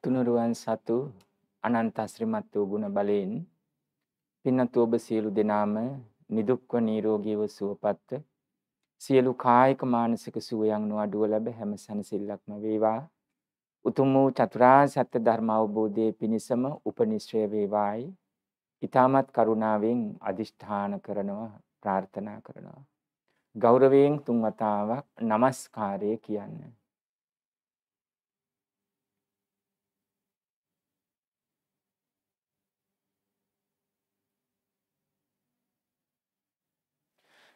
තුනුරුවන් සතු අනන්ත ශ්‍රීමත් වූ ගුණ බලයෙන් පින්නතු ඔබ සියලු දෙනාම නිදුක්ව නිරෝගීව සුවපත්ව සියලු කායික මානසික සුවයන් නොඅඩුව ලැබ හැම සනසිල්ලක්ම වේවා උතුම් වූ චතුරාර්ය සත්‍ය ධර්ම අවබෝධයේ පිණසම උපනිශ්‍රය වේවායි ඊ타මත් කරුණාවෙන් අදිෂ්ඨාන කරනවා ප්‍රාර්ථනා කරනවා ගෞරවයෙන් තුන් වතාවක් নমස්කාරය කියන්නේ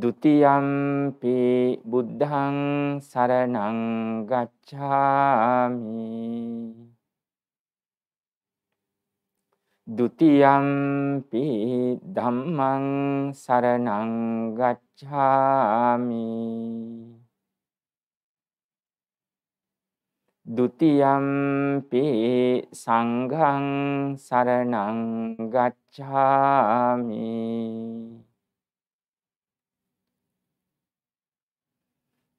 දුතියම්පි බුද්ධං සරණං ගච්ඡාමි ဒုတိယံ පි ධම්මං සරණං ගච්ඡාමි ဒုတိယံ පි සංඝං සරණං ගච්ඡාමි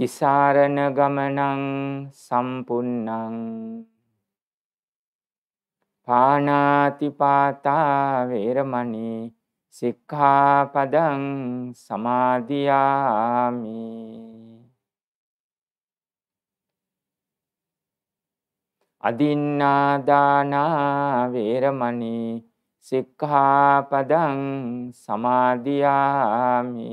තිසාරණ ගමනං සම්පුන්නං පාණාති පාතා වේරමණී සික්ඛාපදං සමාදියාමි අදින්නාදානා වේරමණී සික්ඛාපදං සමාදියාමි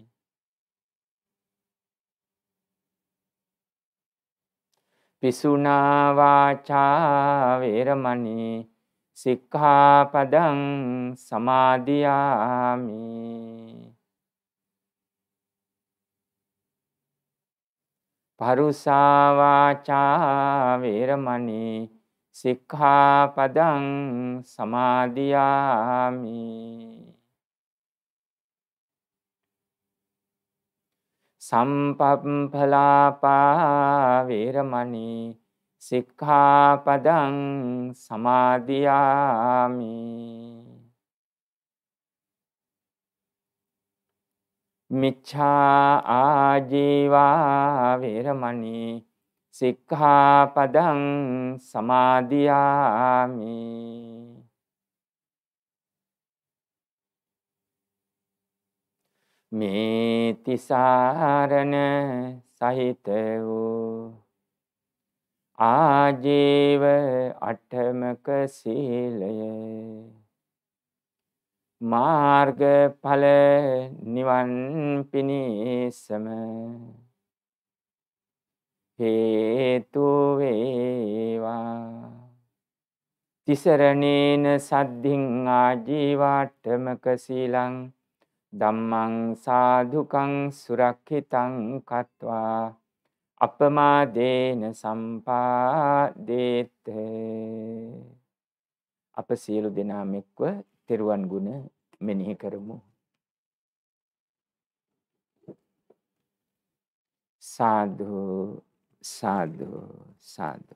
පිසුනා වාචා වේරමණී සික්ඛාපදං සමාදියාමි පරුසා වාචා වේරමණී සික්ඛාපදං සමාදියාමි සම්පප්පලාපා වේරමණී සික්ඛාපදං සමාදියාමි මිච්ඡා ආජීවා වේරමණී සික්ඛාපදං සමාදියාමි මේ තිසරණ සහිත වූ ආජීව අටමක සීලය මාර්ගඵල නිවන් පිණිසම හේතු වේවා තිසරණේන සද්ධින් ආජීවාටමක සීලං ධම්මං සාධුකං සුරක්ෂිතං කତ୍වා අපමාදේන සම්පාදේත අප සියලු දෙනාම එක්ව තෙරුවන් ගුණ මෙනෙහි කරමු සාදු සාදු සාදු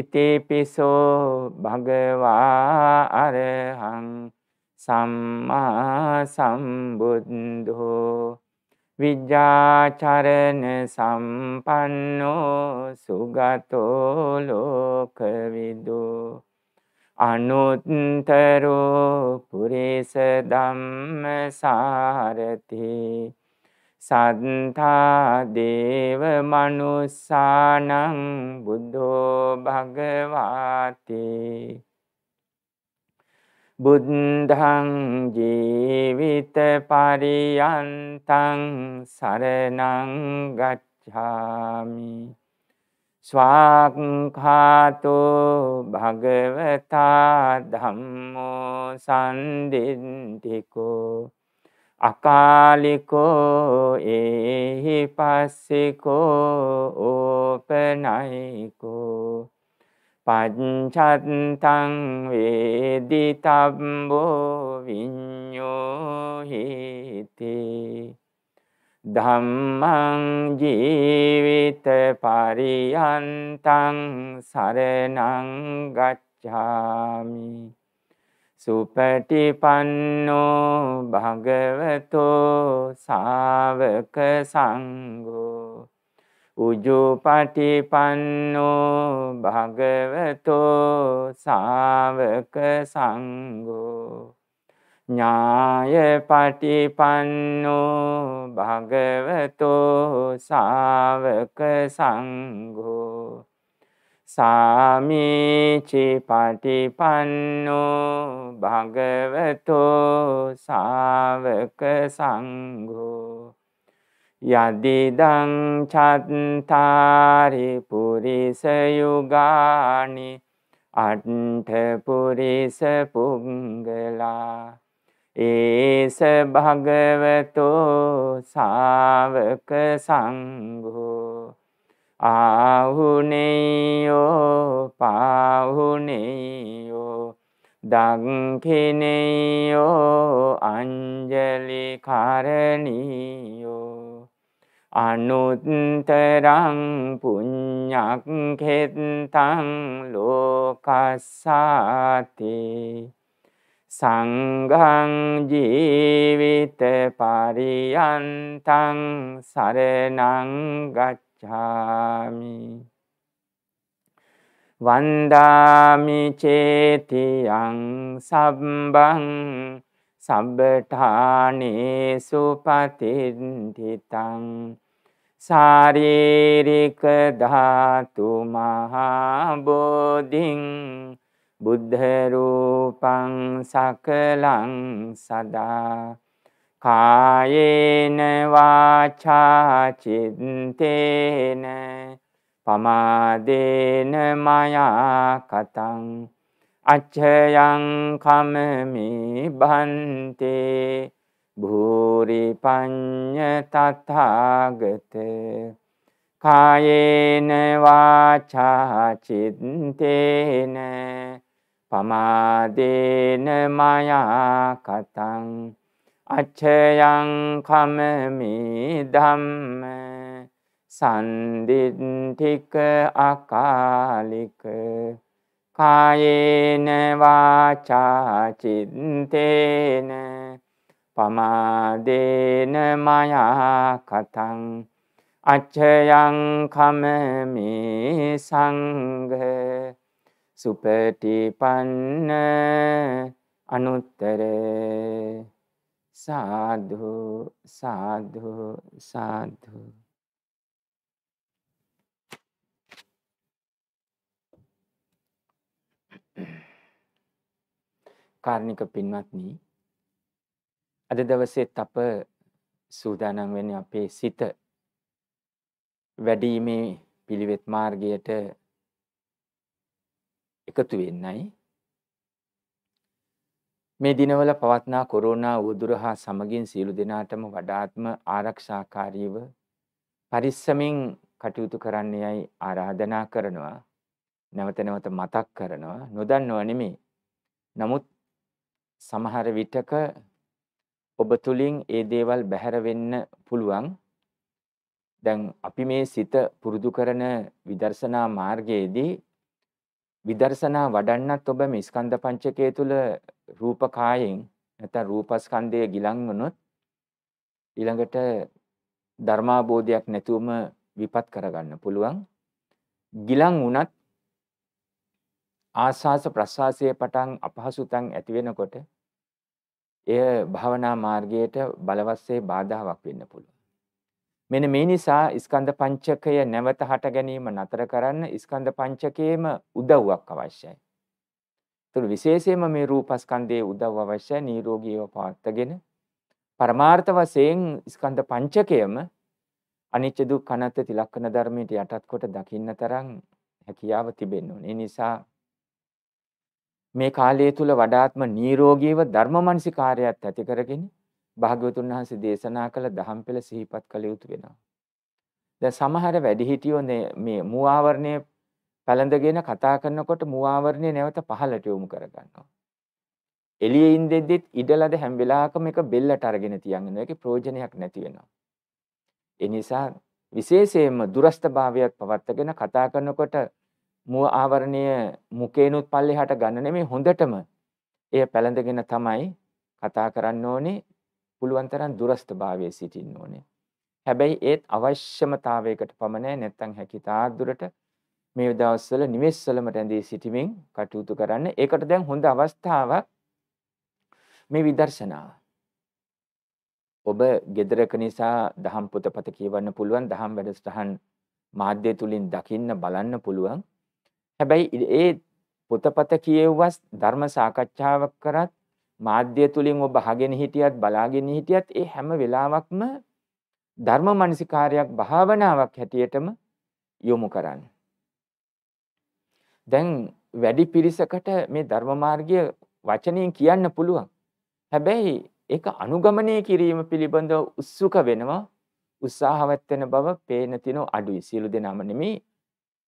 ඉතිපිසෝ භගවා අරහං සම්මා සම්බුද්ධෝ විජ්ජාචරණ සම්පන්නෝ සුගතෝ ලෝකවිදු අනුත්තරෝ පුරේස ධම්ම සාරතිී සත්තා දේව මනුස්සානං බුද්ධෝ භගවාති බුද්ධං ජීවිත පරියන්තං සරණං ගච්ඡාමි ස්වාක්ඛාතෝ භගවතා ධම්මෝ සන්දින්තිකෝ අකාලිකෝ ඒහි පස්සෙකෝ ඕපනයිකෝ පච්චත්තං වේදි තබ්බෝ විඤ්ඤෝහිති ධම්මං ජීවිත පරියන්තං සරණං ගච්ඡාමි සුපටිපන්නෝ භගවතෝ සාවක සංගෝ උජුපටිපන්නෝ භගවතෝ සාවක සංගෝ ඥායපටිපන්නෝ භගවතෝ සාවක සංගෝ සාමීචි පටිපන්නෝ භගවතෝ සාවක සංගෝ යදිදං චත්තාරි පුරිසයුගානි අට්ඨපුරිස පුංගලා ඒස භගවතෝ සාවක සංගෝ ආහුනෙයෝ පාහුනෙයෝ දක්ඛිනෙයෝ අංජලි කරණියෝ අනුත්තරං පුඤ්ඤක්ඛෙත්තං ලෝකස්සාති සංඝං ජීවිත පරියන්තං සරණං ගච්ඡ ගච්ඡාමි වන්දාමි චේතියං සබ්බං සබ්බඨානේසු පතින්ඨිතං ශාරීරික ධාතු මහා බෝධින් බුද්ධ රූපං සකලං සදා කායේන වාචා චිත්තේන පමාදේන මයා කතං අච්චයං කමමි බන්තේ භූරි පඤ්ඤ තථාගත කායේන වාචා චිත්තේන පමාදේන මයා කතං අච්චයං කමමි ධම්ම සන්දිින්ටික අකාලික කායේන වාචාචින්තේන පමාදේන මයා කතං අච්චයං කමමි සංඝ සුපටිපන්න අනුත්තරේ සාධු සාධු සාධු කාරණික පින්වත්නි අද දවසෙත් අප සූදානම් වෙන්නේ අපේ සිත වැඩිීමේ පිළිවෙත් මාර්ගයට එකතු වෙන්නයි මේ දිනවල පවත්නා කොරෝනා උදුර හා සමගින් සියලු දෙනාටම වඩාත්ම ආරක්ෂාකාරීව පරිස්සමින් කටයුතු කරන්න යයි ආරාධනා කරනවා නැවත නැවත මතක් කරනවා නොදන්නව නෙමෙයි. නමුත් සමහර විටක ඔබ තුලින් ඒ දේවල් බැහැර වෙන්න පුළුවන්. දැන් අපි මේ සිත පුරුදු කරන විදර්ශනා මාර්ගයේදී විදර්ශනා වඩන්නත් ඔබ මේ ස්කන්ධ පංචකය තුල රූපකායෙන් නැත්නම් රූපස්කන්ධය ගිලන් වුණොත් ඊළඟට ධර්මාබෝධයක් නැතුවම විපත් කරගන්න පුළුවන්. ගිලන් වුණත් ආස්වාස ප්‍රසවාසයේ පටන් අපහසුතන් ඇති වෙනකොට එය භවනා මාර්ගයට බලවත්සේ බාධාවක් වෙන්න පුළුවන්. මෙන්න මේ නිසා ස්කන්ධ පංචකය නැවත හට ගැනීම නතර කරන්න ස්කන්ධ පංචකයේම උදව්වක් අවශ්‍යයි. තුළු විශේෂයෙන්ම මේ රූපස්කන්ධයේ උදව් අවශ්‍යයි නිරෝගීව පවත්වාගෙන පරමාර්ථ වශයෙන් ස්කන්ධ පංචකයම අනිච්ච දුක්ඛ අනාත්ම තිලක්කන ධර්මයට යටත් කොට දකින්න තරම් හැකියාව තිබෙන්න ඕනේ. ඒ නිසා මේ කාලය තුල වඩාත්ම නිරෝගීව ධර්ම මනසිකාරයත් ඇති කරගෙන භාග්‍යවතුන් වහන්සේ දේශනා කළ දහම් පෙළ සිහිපත් කළ යුතු වෙනවා. දැන් සමහර වැඩිහිටියෝ මේ මූ ආවරණයේ පැළඳගෙන කතා කරනකොට මුවාවරණය නැවත පහළට යොමු කරගන්නවා. එළියේ ඉඳෙද්දිත් ඉඩලද හැම වෙලාවකම එක බෙල්ලට අරගෙන තියන්න ඒකේ ප්‍රයෝජනයක් නැති වෙනවා. ඒ නිසා විශේෂයෙන්ම දුරස්ථභාවයක් පවත්වාගෙන කතා කරනකොට මුව ආවරණය මුකේනුත් පල්ලෙහාට ගන්න නෙමෙයි හොඳටම එය පැළඳගෙන තමයි කතා කරන්න ඕනේ පුළුවන් තරම් දුරස්ථභාවයේ සිටින්න ඕනේ. හැබැයි ඒත් අවශ්‍යමතාවයකට පමණයි නැත්නම් හැකිතාක් දුරට මේ දවස්වල නිවෙස්වලම රැඳී සිටීමෙන් කටයුතු කරන්න. ඒකට දැන් හොඳ අවස්ථාවක් මේ විදර්ශනාව. ඔබ gedaraක නිසා දහම් පොතපත කියවන්න පුළුවන්, දහම් වැඩසටහන් මාධ්‍ය තුලින් දකින්න බලන්න පුළුවන්. හැබැයි ඒ පොතපත කියවුවස් ධර්ම සාකච්ඡාවක් කරත් මාධ්‍ය තුලින් ඔබ අහගෙන හිටියත් බලාගෙන හිටියත් ඒ හැම වෙලාවකම ධර්ම මනසිකාරයක් භාවනාවක් හැටියටම යොමු කරන්න. දැන් වැඩි පිරිසකට මේ ධර්ම මාර්ගය වචනයෙන් කියන්න පුළුවන්. හැබැයි ඒක අනුගමනය කිරීම පිළිබඳව උත්සුක වෙනවා උත්සාහවත් වෙන බව පේන තින අඩුයි සියලු දෙනාම නෙමේ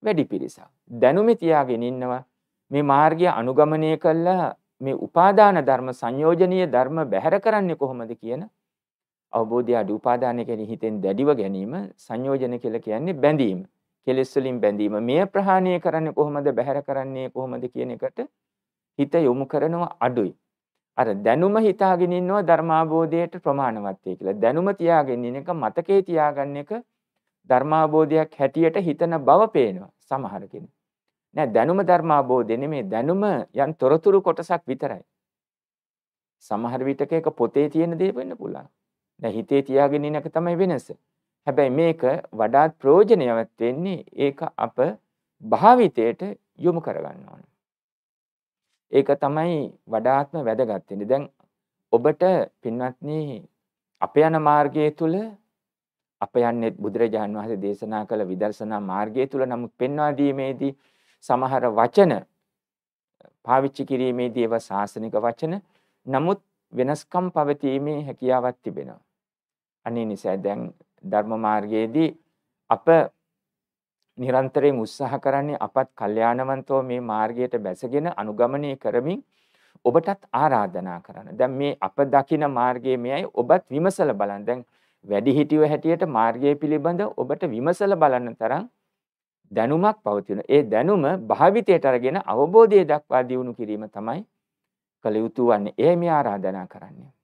වැඩි පිරිසක්. දැනුමෙ තියාගෙන ඉන්නවා මේ මාර්ගය අනුගමනය කළා මේ උපාදාන ධර්ම සංයෝජනීය ධර්ම බැහැර කරන්නේ කොහොමද කියන අවබෝධය අඩු උපාදානය කියන්නේ හිතෙන් දැඩිව ගැනීම සංයෝජන කියලා කියන්නේ බැඳීම. කෙලෙස් වලින් බැඳීම මෙය ප්‍රහාණය කරන්නේ කොහොමද බැහැර කරන්නේ කොහොමද කියන එකට හිත යොමු කරනවා අඩුයි අර දැනුම හිතාගෙන ඉන්නවා ධර්මාබෝධයට ප්‍රමාණවත් වෙයි කියලා දැනුම තියාගෙන ඉන්න එක මතකේ තියාගන්න එක ධර්මාබෝධයක් හැටියට හිතන බව පේනවා සමහර කෙනෙක් නෑ දැනුම ධර්මාබෝධය නෙමේ දැනුම යන් තොරතුරු කොටසක් විතරයි සමහර විටක එක පොතේ තියෙන දේ වෙන්න පුළුවන් දැන් හිතේ තියාගෙන ඉන්න එක තමයි වෙනස හැබැයි මේක වඩාත් ප්‍රයෝජනයවත් වෙන්නේ ඒක අප භාවිතයට යොමු කරගන්න ඕන. ඒක තමයි වඩාත්ම වැදගත් වෙන්නේ. දැන් ඔබට පින්වත්නි අප යන මාර්ගය තුල අප යන්නේ බුදුරජාන් වහන්සේ දේශනා කළ විදර්ශනා මාර්ගය තුල නමුත් පෙන්වා දීමේදී සමහර වචන පාවිච්චි කිරීමේදී ඒවා සාසනික වචන නමුත් වෙනස්කම් පවතීමේ හැකියාවක් තිබෙනවා. අනේ නිසා දැන් ධර්ම මාර්ගයේදී අප නිරන්තරයෙන් උත්සාහ කරන්නේ අපත් කල්යාණවන්තව මේ මාර්ගයට බැසගෙන අනුගමනය කරමින් ඔබටත් ආරාධනා කරන්න. දැන් මේ අප දකින මාර්ගයේ මෙයයි ඔබත් විමසලා බලන්න. දැන් වැඩිහිටියෝ හැටියට මාර්ගය පිළිබඳ ඔබට විමසලා බලන්න තරම් දැනුමක් පවතින. ඒ දැනුම භාවිතයට අරගෙන අවබෝධය දක්වා දියුණු කිරීම තමයි කළ යුතු වන්නේ. එය මේ ආරාධනා කරන්නේ.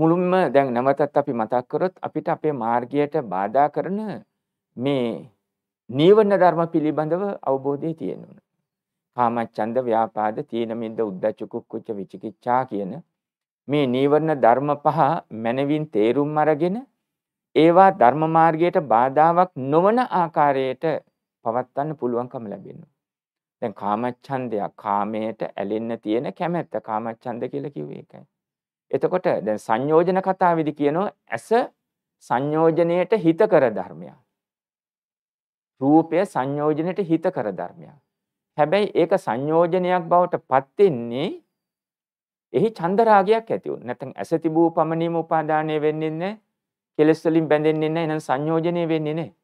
මුළුන්ම දැන් නැවතත් අපි මතක් කරොත් අපිට අපේ මාර්ගයට බාධා කරන මේ නීවරණ ධර්ම පිළිබඳව අවබෝධය තියෙන්න ඕන. කාමච්ඡන්ද ව්‍යාපාද තීන මිද්ද උද්ධච්ච කුක්කුච්ච විචිකිච්ඡා කියන මේ නීවරණ ධර්ම පහ මනවින් තේරුම් අරගෙන ඒවා ධර්ම මාර්ගයට බාධාවක් නොවන ආකාරයට පවත්වන්න පුළුවන්කම ලැබෙනවා. දැන් කාමච්ඡන්දය කාමයට ඇලෙන්න තියෙන කැමැත්ත කාමච්ඡන්ද කියලා කිව්වේ ඒකයි. එතකොට දැන් සංයෝජන කතාවේදී කියනවා ඇස සංයෝජනයට හිත කර ධර්මයක්. රූපය සංයෝජනයට හිත කර ධර්මයක්. හැබැයි ඒක සංයෝජනයක් බවට පත් වෙන්නේ එහි චන්දරාගයක් ඇති වුණා. නැත්නම් ඇස තිබූ පමණීම උපාදානය වෙන්නේ නැහැ. කෙලස් වලින් බැඳෙන්නේ නැහැ. එහෙනම් සංයෝජනය වෙන්නේ නැහැ.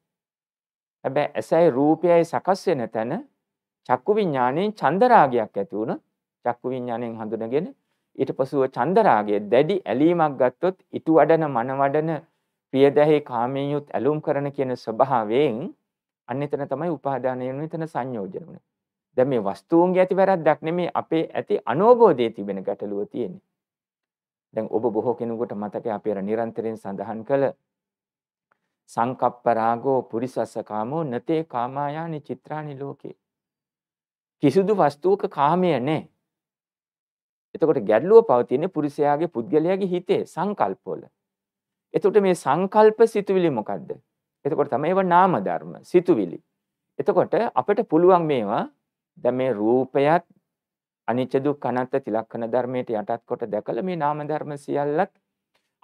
හැබැයි ඇසයි රූපයයි සකස් වෙන තැන චක්කු විඥාණයෙන් චන්දරාගයක් ඇති වුණා. චක්කු විඥාණයෙන් හඳුනගෙන ඊට පසුව චන්දරාගය දැඩි ඇලීමක් ගත්තොත් ඉතු වඩන මනවඩන ප්‍රියදැහි කාමයුත් ඇලුම් කරන කියන ස්වභාවයෙන් අන්න එතන තමයි උපාදානය වෙන එතන සංයෝජන වෙන. දැන් මේ වස්තුන්ගේ ඇති වැරද්දක් නෙමේ අපේ ඇති අනෝබෝධයේ තිබෙන ගැටලුව තියෙන්නේ. දැන් ඔබ බොහෝ කෙනෙකුට මතකයි අපි අර නිරන්තරයෙන් සඳහන් කළ සංකප්ප රාගෝ පුරිසස්ස කාමෝ නතේ කාමායානි චිත්‍රානි ලෝකේ. කිසිදු වස්තුවක කාමය නැහැ. එතකොට ගැටලුව පවතින්නේ පුරුෂයාගේ පුද්ගලයාගේ හිතේ සංකල්පවල. එතකොට මේ සංකල්ප සිතුවිලි මොකද්ද? එතකොට තමයි ඒවා නාම ධර්ම සිතුවිලි. එතකොට අපිට පුළුවන් මේවා දැන් මේ රූපයත් අනිච්ච දුක් අනත්ත තිලක්කන ධර්මයට යටත් කොට දැකලා මේ නාම ධර්ම සියල්ලත්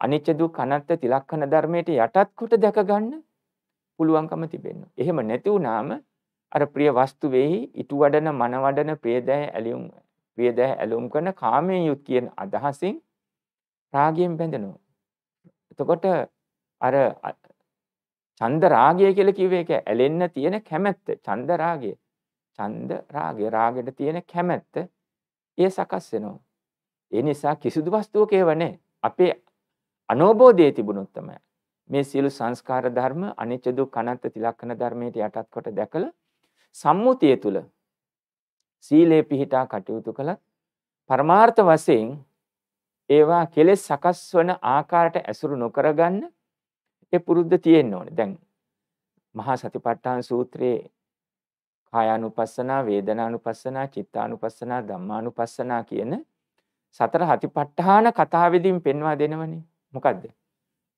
අනිච්ච දුක් අනත්ත තිලක්කන ධර්මයට යටත් කොට දැක ගන්න පුළුවන්කම තිබෙනවා. එහෙම නැති වුණාම අර ප්‍රිය වස්තුවේහි ඊට වඩන මන වඩන ප්‍රියදෑ ඇලියුම් ප්‍රියදැ ඇලුම් කරන කාමයෙන් යුත් කියන අදහසින් රාගයෙන් බැඳෙනවා. එතකොට අර ඡන්ද රාගය කියලා කිව්ව එක ඇලෙන්න තියෙන කැමැත්ත ඡන්ද රාගය. ඡන්ද රාගය රාගෙට තියෙන කැමැත්ත ඒ සකස් වෙනවා. ඒ නිසා කිසිදු වස්තුවක ඒව නැහැ. අපේ අනෝබෝධයේ තිබුණොත් තමයි මේ සියලු සංස්කාර ධර්ම අනිච්ච දුක් අනාත්ම තිලක්කන ධර්මයට යටත් කොට දැකලා සම්මුතිය තුල සීලේ පිහිටා කටයුතු කළත් පරමාර්ථ වශයෙන් ඒවා කෙලෙස් සකස් වන ආකාරයට ඇසුරු නොකරගන්න ඒ පුරුද්ද තියෙන්න ඕනේ. දැන් මහා සතිපට්ඨාන සූත්‍රයේ කායානුපස්සනා, වේදනානුපස්සනා, චිත්තානුපස්සනා, ධම්මානුපස්සනා කියන සතර හතිපට්ඨාන කතාවෙදින් පෙන්වා දෙනවනේ. මොකද්ද?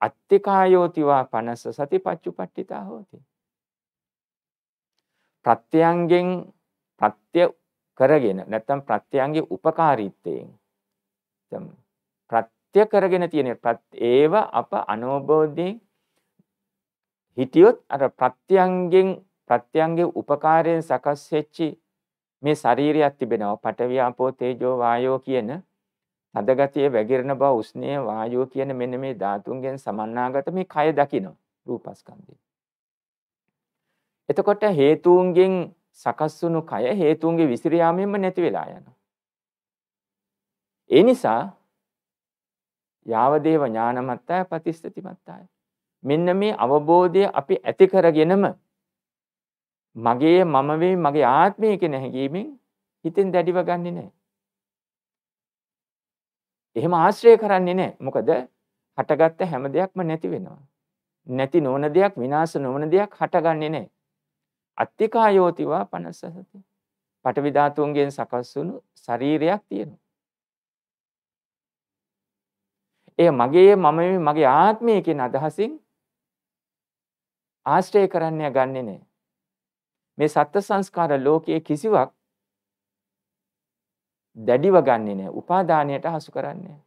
අත්තිකායෝතිවා පනස සතිපච්චුපට්ඨිතා හෝති. ප්‍රත්‍යයන්ගෙන් ප්‍රත්‍ය කරගෙන නැත්තම් ප්‍රත්‍යයන්ගේ උපකාරීත්වයෙන් ප්‍රත්‍ය කරගෙන තියෙන ඒව අප අනෝබෝධයෙන් හිටියොත් අර ප්‍රත්‍යයන්ගෙන් ප්‍රත්‍යයන්ගේ උපකාරයෙන් සකස් වෙච්චි මේ ශරීරයක් තිබෙනවා පඨවි ආපෝ තේජෝ වායෝ කියන තදගතිය වැගිරෙන බව උස්නේ වායෝ කියන මෙන්න මේ ධාතුන්ගෙන් සමන්නාගත මේ කය දකිනවා රූපස්කන්ධය එතකොට හේතුන්ගෙන් සකස් වුණු කය හේතුන්ගේ විසිර යාමෙන්ම නැති වෙලා යනවා. ඒ නිසා යාවදේව ඥානමත්තා ප්‍රතිස්ථිතිමත්තාය. මෙන්න මේ අවබෝධය අපි ඇති කරගෙනම මගේ මම වේ මගේ ආත්මය කියන හැඟීමෙන් හිතෙන් දැඩිව ගන්නෙ නැහැ. එහෙම ආශ්‍රය කරන්නේ නැහැ. මොකද හටගත්ත හැම දෙයක්ම නැති වෙනවා. නැති නොවන දෙයක් විනාශ නොවන දෙයක් හටගන්නේ නැහැ. අත්තිකා යෝතිවා පනසසති. පටවිධාතුන්ගෙන් සකස්සුණු ශරීරයක් තියෙනවා. එය මගේ මම මගේ ආත්මය කියෙන අදහසින් ආශ්ටය කරන්නය ගන්නේ නෑ. මේ සත්ත සංස්කාර ලෝකයේ කිසිවක් දැඩිව ගන්නේ නෑ උපාධානයට හසු කරන්නේ.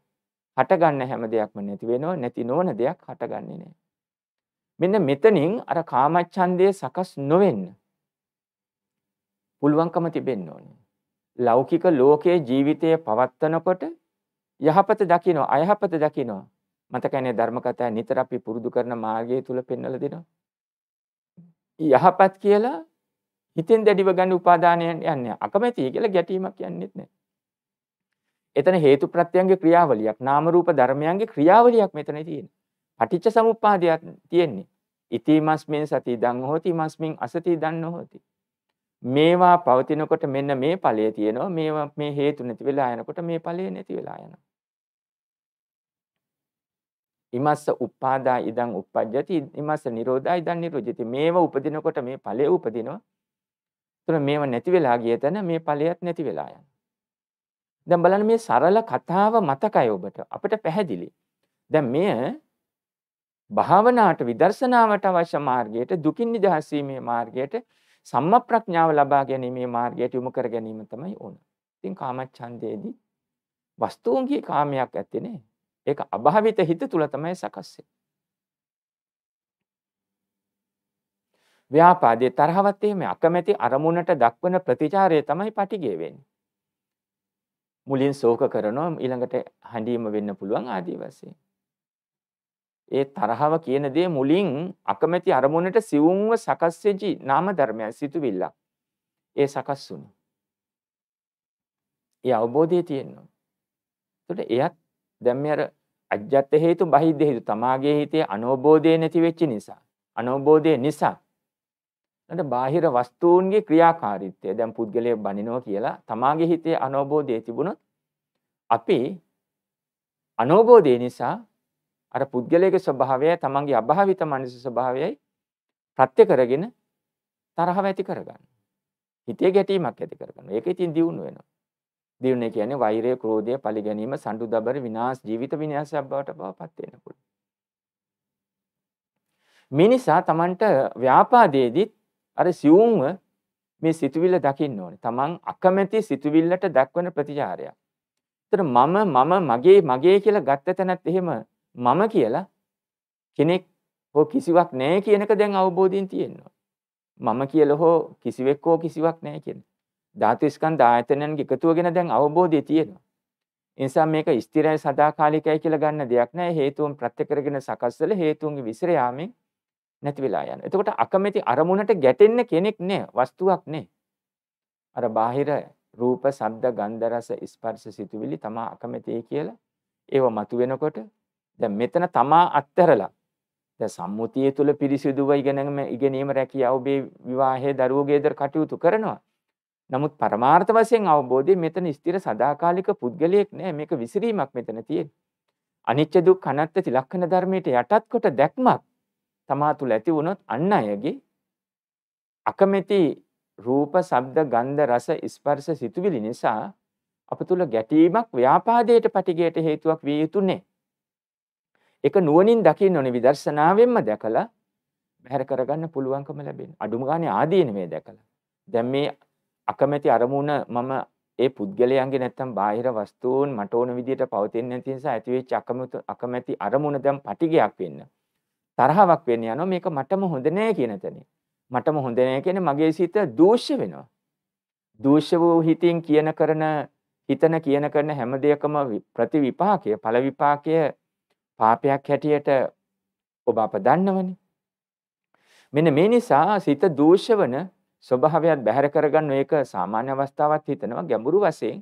හටගන්න හැම දෙයක්ම නැති වෙනවා නැති නොවන දෙයක් හටගන්නේ නෑ. මෙන්න මෙතනින් අර කාමච්ඡන්දය සකස් නොවෙන්න පුළුවන්කම තිබෙන්න ඕනේ. ලෞකික ලෝකයේ ජීවිතය පවත්වනකොට යහපත දකිනවා අයහපත දකිනවා මතකනේ ධර්ම කතා නිතර අපි පුරුදු කරන මාර්ගය තුල පෙන්වලා දෙනවා. යහපත් කියලා හිතෙන් දැඩිව ගන්න උපාදානයන් යන්නේ අකමැති කියලා ගැටීමක් යන්නේත් නැහැ. එතන හේතු ප්‍රත්‍යයන්ගේ ක්‍රියාවලියක් නාම රූප ධර්මයන්ගේ ක්‍රියාවලියක් මෙතන තියෙනවා. පටිච්ච සමුප්පාදයක් තියෙන්නේ. ඉතිමස්මෙන් සති දං හෝති මස්මින් අසති දන්න හෝති. මේවා පවතිනකොට මෙන්න මේ ඵලය තියෙනවා. මේවා මේ හේතු නැති වෙලා යනකොට මේ ඵලය නැති වෙලා යනවා. ඉමස්ස උපාදා ඉදං උපජ්ජති ඉමස්ස නිරෝධා ඉදං නිරෝධති මේව උපදිනකොට මේ ඵලය උපදිනවා එතන මේව නැති වෙලා ගිය තැන මේ ඵලයත් නැති වෙලා යනවා දැන් බලන්න මේ සරල කතාව මතකයි ඔබට අපිට පැහැදිලි දැන් මෙය භාවනාවට විදර්ශනාවට අවශ්‍ය මාර්ගයට දුකින් නිදහස් වීමේ මාර්ගයට සම්මා ප්‍රඥාව ලබා ගැනීමේ මාර්ගයට යොමු කර ගැනීම තමයි ඕන. ඉතින් කාමච්ඡන්දයේදී වස්තුන්ගේ කාමයක් ඇත්තේ නෑ. ඒක අභාවිත හිත තුල තමයි සකස් වෙන්නේ. ව්‍යාපාදයේ තරහවත් එහෙම අකමැති අරමුණට දක්වන ප්‍රතිචාරය තමයි පටිගය වෙන්නේ. මුලින් ශෝක කරනවා ඊළඟට හැඬීම වෙන්න පුළුවන් ආදී වශයෙන්. ඒ තරහව කියන දේ මුලින් අකමැති අරමුණට සිවුම්ව සකස් වෙච්චි නාම ධර්මයන් සිතුවිල්ලක්. ඒ සකස් වුණා. ඒ අවබෝධය තියෙනවා. ඒකට එයත් දැන් මේ අර අජ්ජත් හේතු බහිද්ද හේතු තමාගේ හිතේ අනෝබෝධය නැති වෙච්ච නිසා. අනෝබෝධය නිසා. නැත්නම් බාහිර වස්තුන්ගේ ක්‍රියාකාරීත්වය දැන් පුද්ගලයේ බනිනවා කියලා තමාගේ හිතේ අනෝබෝධය තිබුණොත් අපි අනෝබෝධය නිසා අර පුද්ගලයාගේ ස්වභාවයයි තමන්ගේ අභාවිත මනස ස්වභාවයයි ප්‍රත්‍ය කරගෙන තරහව ඇති කරගන්න. හිතේ ගැටීමක් ඇති කරගන්න. ඒක ඉතින් දියුණු වෙනවා. දියුණුව කියන්නේ වෛරය, ක්‍රෝධය, පරිගැනීම, සඬු දබර, විනාශ, ජීවිත විනාශයක් බවට බවපත් වෙන්න පුළුවන්. මේ නිසා තමන්ට ව්‍යාපාදයේදීත් අර සියුම්ව මේ සිතුවිල්ල දකින්න ඕනේ. තමන් අකමැති සිතුවිල්ලට දක්වන ප්‍රතිචාරයක්. ඒතර මම මම මගේ මගේ කියලා ගත්ත තැනත් එහෙම මම කියලා කෙනෙක් හෝ කිසිවක් නෑ කියනක දැන් අවබෝධයෙන් තියෙනවා. මම කියල හෝ කිසිවෙක් හෝ කිසිවක් නෑ කියෙන. ධාතුස්කන් ධාතනයන් එකතුව ගෙන දැන් අවබෝධය තියෙනවා. එනිසා මේක ස්තිරයි සදාකාලිකයි කියලා ගන්න දෙයක් නෑ හේතුවම් ප්‍රත්‍යකරගෙන සකස්වල හේතුන්ගේ විසිරයාමෙන් නැති වෙලා යන. එතකොට අකමැති අරමුණට ගැටෙන්න කෙනෙක් නෑ වස්තුවක් නෑ. අර බාහිර රූප, ශබ්ද, ගන්ධ, රස, ස්පර්ශ, සිතුවිලි තමා අකමැතියි කියලා ඒව මතුවෙනකොට දැන් මෙතන තමා අත්හැරලා දැන් සම්මුතිය තුල පිරිසිදුව ඉගෙනීම ඉගෙනීම රැකියාව ඔබේ විවාහයේ දරුවෝගේ දර කටයුතු කරනවා. නමුත් පරමාර්ථ වශයෙන් අවබෝධය මෙතන ස්ථිර සදාකාලික පුද්ගලයෙක් නෑ මේක විසිරීමක් මෙතන තියෙන්නේ. අනිච්ච දුක් අනත්ත තිලක්ෂණ ධර්මයට යටත් කොට දැක්මක් තමා තුල ඇති වුණොත් අන් අයගේ අකමැති රූප, ශබ්ද, ගන්ධ, රස, ස්පර්ශ, සිතුවිලි නිසා අප තුල ගැටීමක් ව්‍යාපාදයට පැටිගයට හේතුවක් විය යුතු නෑ. ඒක නුවණින් දකින්න ඕනේ විදර්ශනාවෙන්ම දැකලා බැහැර කරගන්න පුළුවන්කම ලැබෙන. අඩුම ගානේ ආදීනමේ දැකලා. දැන් මේ අකමැති අරමුණ මම ඒ පුද්ගලයන්ගේ නැත්තම් බාහිර වස්තුන් මට ඕන විදිහට පවතින්නේ නැති නිසා ඇතිවෙච්ච අකමැති අරමුණ දැන් පටිගයක් වෙන්න. තරහාවක් වෙන්න යනවා මේක මටම හොඳ නෑ කියන තැන. මටම හොඳ නෑ කියන්නේ මගේ සිත දෝෂ්‍ය වෙනවා. දෝෂ්‍ය වූ හිතින් කියන කරන හිතන කියන කරන හැම දෙයකම ප්‍රතිවිපාකය ඵල විපාකය පාපයක් හැටියට ඔබ අප දන්නවනේ. මෙන්න මේ නිසා සිත දූෂවන ස්වභාවයත් බැහැර කරගන්න ඒක සාමාන්‍ය අවස්ථාවක් හිතනවා ගැඹුරු වශයෙන්